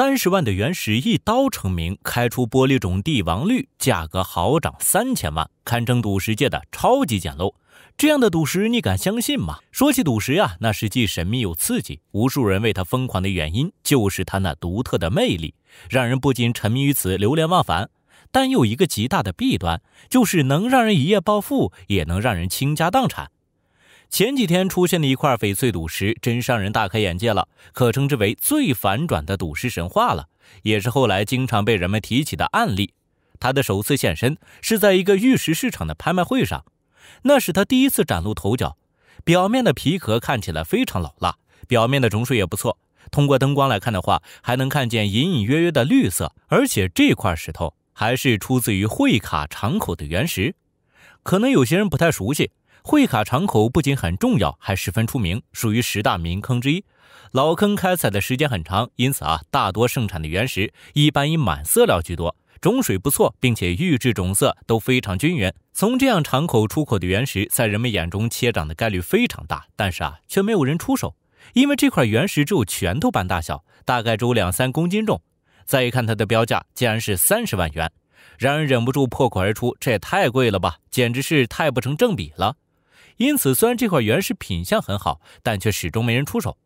三十万的原石一刀成名，开出玻璃种帝王绿，价格豪涨三千万，堪称赌石界的超级捡漏。这样的赌石你敢相信吗？说起赌石呀，那是既神秘又刺激，无数人为它疯狂的原因就是它那独特的魅力，让人不禁沉迷于此，流连忘返。但有一个极大的弊端，就是能让人一夜暴富，也能让人倾家荡产。前几天出现的一块翡翠赌石，真让人大开眼界了，可称之为最反转的赌石神话了，也是后来经常被人们提起的案例。它的首次现身是在一个玉石市场的拍卖会上，那是他第一次崭露头角。表面的皮壳看起来非常老辣，表面的种水也不错。通过灯光来看的话，还能看见隐隐约约的绿色。而且这块石头还是出自于会卡场口的原石，可能有些人不太熟悉。会卡场口不仅很重要，还十分出名，属于十大名坑之一。老坑开采的时间很长，因此啊，大多盛产的原石一般以满色料居多，种水不错，并且玉质种色都非常均匀。从这样场口出口的原石，在人们眼中切涨的概率非常大，但是啊，却没有人出手，因为这块原石只有拳头般大小，大概只有两三公斤重。再一看它的标价，竟然是三十万元，让人忍不住破口而出：这也太贵了吧，简直是太不成正比了！因此，虽然这块原石品相很好，但却始终没人出手，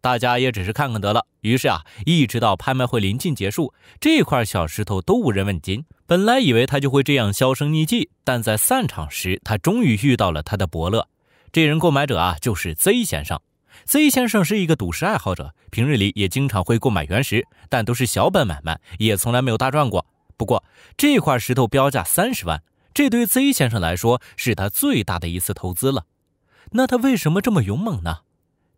大家也只是看看得了。于是啊，一直到拍卖会临近结束，这块小石头都无人问津。本来以为它就会这样销声匿迹，但在散场时，他终于遇到了他的伯乐。这人购买者啊，就是 Z 先生。Z 先生是一个赌石爱好者，平日里也经常会购买原石，但都是小本买卖，也从来没有大赚过。不过这块石头标价三十万。这对于 Z 先生来说是他最大的一次投资了，那他为什么这么勇猛呢？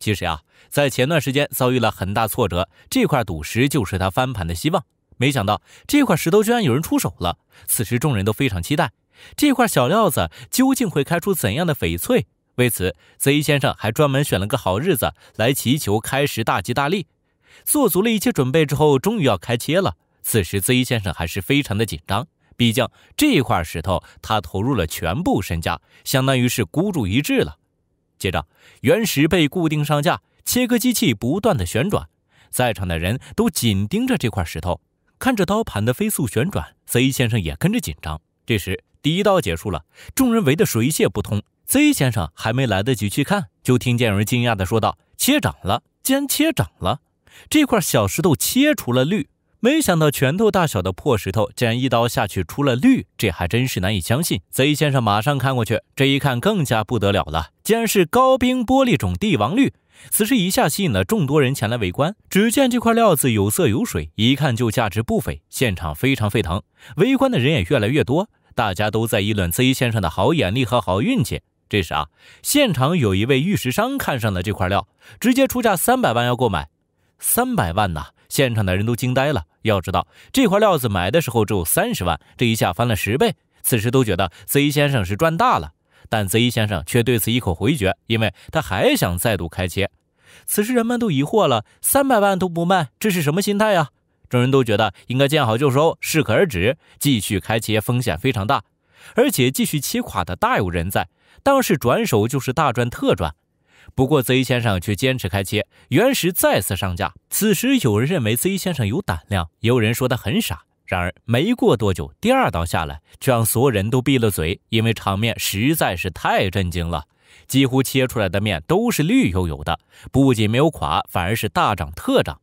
其实啊，在前段时间遭遇了很大挫折，这块赌石就是他翻盘的希望。没想到这块石头居然有人出手了，此时众人都非常期待这块小料子究竟会开出怎样的翡翠。为此，Z 先生还专门选了个好日子来祈求开石大吉大利。做足了一切准备之后，终于要开切了，此时 Z 先生还是非常的紧张。毕竟这块石头，他投入了全部身家，相当于是孤注一掷了。接着，原石被固定上架，切割机器不断的旋转，在场的人都紧盯着这块石头，看着刀盘的飞速旋转。Z 先生也跟着紧张。这时，第一刀结束了，众人围得水泄不通。Z 先生还没来得及去看，就听见有人惊讶的说道：“切长了！竟然切长了！这块小石头切除了绿。”没想到拳头大小的破石头，竟然一刀下去出了绿，这还真是难以相信。贼先生马上看过去，这一看更加不得了了，竟然是高冰玻璃种帝王绿。此时一下吸引了众多人前来围观。只见这块料子有色有水，一看就价值不菲，现场非常沸腾，围观的人也越来越多。大家都在议论贼先生的好眼力和好运气。这时啊，现场有一位玉石商看上了这块料，直接出价三百万要购买，三百万呐！现场的人都惊呆了。要知道，这块料子买的时候只有三十万，这一下翻了十倍。此时都觉得 Z 先生是赚大了，但 Z 先生却对此一口回绝，因为他还想再度开切。此时，人们都疑惑了：三百万都不卖，这是什么心态呀？众人都觉得应该见好就收，适可而止，继续开切风险非常大，而且继续切垮的大有人在。当时转手就是大赚特赚。不过 Z 先生却坚持开切，原石再次上架。此时有人认为 Z 先生有胆量，也有人说他很傻。然而没过多久，第二刀下来却让所有人都闭了嘴，因为场面实在是太震惊了。几乎切出来的面都是绿油油的，不仅没有垮，反而是大涨特涨。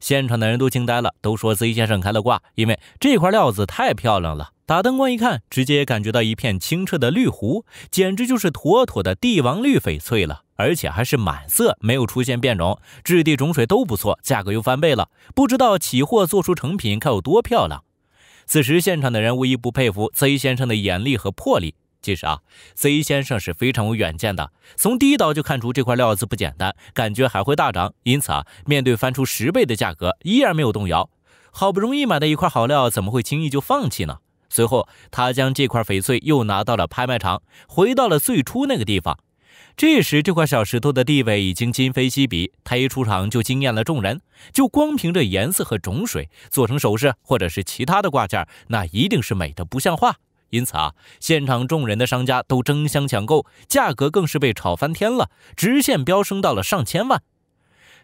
现场的人都惊呆了，都说 Z 先生开了挂，因为这块料子太漂亮了。打灯光一看，直接感觉到一片清澈的绿湖，简直就是妥妥的帝王绿翡翠了。而且还是满色，没有出现变种，质地种水都不错，价格又翻倍了。不知道起货做出成品该有多漂亮。此时现场的人无一不佩服 Z 先生的眼力和魄力。其实啊，z 先生是非常有远见的，从第一刀就看出这块料子不简单，感觉还会大涨。因此啊，面对翻出十倍的价格，依然没有动摇。好不容易买的一块好料，怎么会轻易就放弃呢？随后他将这块翡翠又拿到了拍卖场，回到了最初那个地方。这时，这块小石头的地位已经今非昔比。他一出场就惊艳了众人，就光凭这颜色和种水，做成首饰或者是其他的挂件，那一定是美的不像话。因此啊，现场众人的商家都争相抢购，价格更是被炒翻天了，直线飙升到了上千万。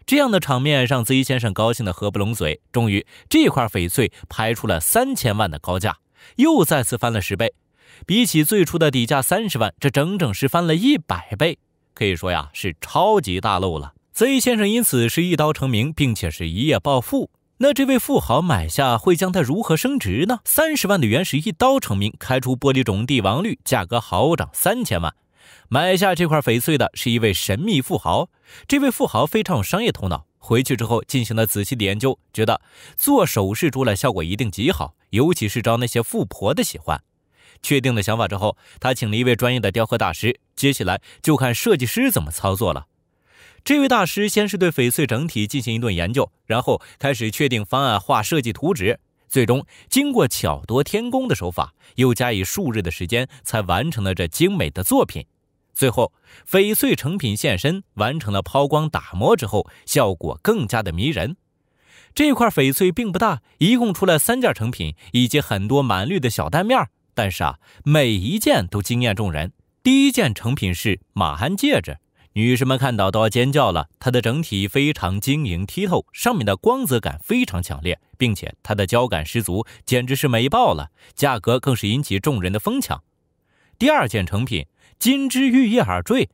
这样的场面让 Z 先生高兴的合不拢嘴。终于，这块翡翠拍出了三千万的高价，又再次翻了十倍。比起最初的底价三十万，这整整是翻了一百倍。可以说呀，是超级大漏了。Z 先生因此是一刀成名，并且是一夜暴富。那这位富豪买下会将它如何升值呢？三十万的原石一刀成名，开出玻璃种帝王绿，价格豪涨三千万。买下这块翡翠的是一位神秘富豪。这位富豪非常有商业头脑，回去之后进行了仔细的研究，觉得做首饰出来效果一定极好，尤其是招那些富婆的喜欢。确定了想法之后，他请了一位专业的雕刻大师。接下来就看设计师怎么操作了。这位大师先是对翡翠整体进行一顿研究，然后开始确定方案、画设计图纸。最终，经过巧夺天工的手法，又加以数日的时间，才完成了这精美的作品。最后，翡翠成品现身，完成了抛光打磨之后，效果更加的迷人。这块翡翠并不大，一共出来三件成品，以及很多满绿的小蛋面儿。但是啊，每一件都惊艳众人。第一件成品是马鞍戒指，女士们看到都要尖叫了。它的整体非常晶莹剔透，上面的光泽感非常强烈，并且它的胶感十足，简直是美爆了。价格更是引起众人的疯抢。第二件成品金枝玉叶耳坠。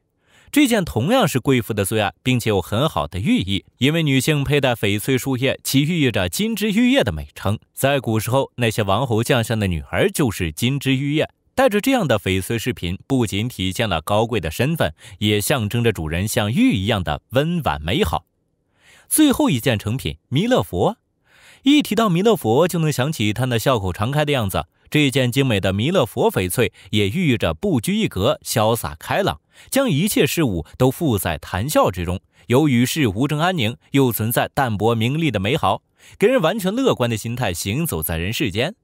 这件同样是贵妇的最爱，并且有很好的寓意。因为女性佩戴翡翠树叶，其寓意着金枝玉叶的美称。在古时候，那些王侯将相的女儿就是金枝玉叶，带着这样的翡翠饰品，不仅体现了高贵的身份，也象征着主人像玉一样的温婉美好。最后一件成品，弥勒佛。一提到弥勒佛，就能想起他那笑口常开的样子。这件精美的弥勒佛翡翠也寓意着不拘一格、潇洒开朗，将一切事物都附在谈笑之中，有与世无争安宁，又存在淡泊名利的美好，给人完全乐观的心态行走在人世间。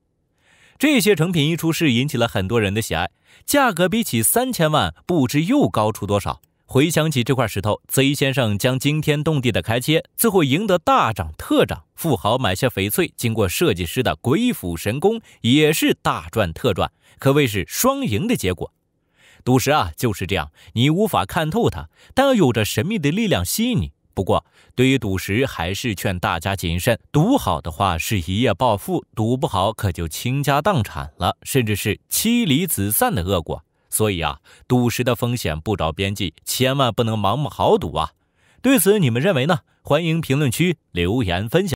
这些成品一出世，引起了很多人的喜爱，价格比起三千万不知又高出多少。回想起这块石头，贼先生将惊天动地的开切，最后赢得大涨特涨。富豪买下翡翠，经过设计师的鬼斧神工，也是大赚特赚，可谓是双赢的结果。赌石啊，就是这样，你无法看透它，但有着神秘的力量吸引你。不过，对于赌石，还是劝大家谨慎。赌好的话是一夜暴富，赌不好可就倾家荡产了，甚至是妻离子散的恶果。所以啊，赌石的风险不着边际，千万不能盲目豪赌啊！对此，你们认为呢？欢迎评论区留言分享。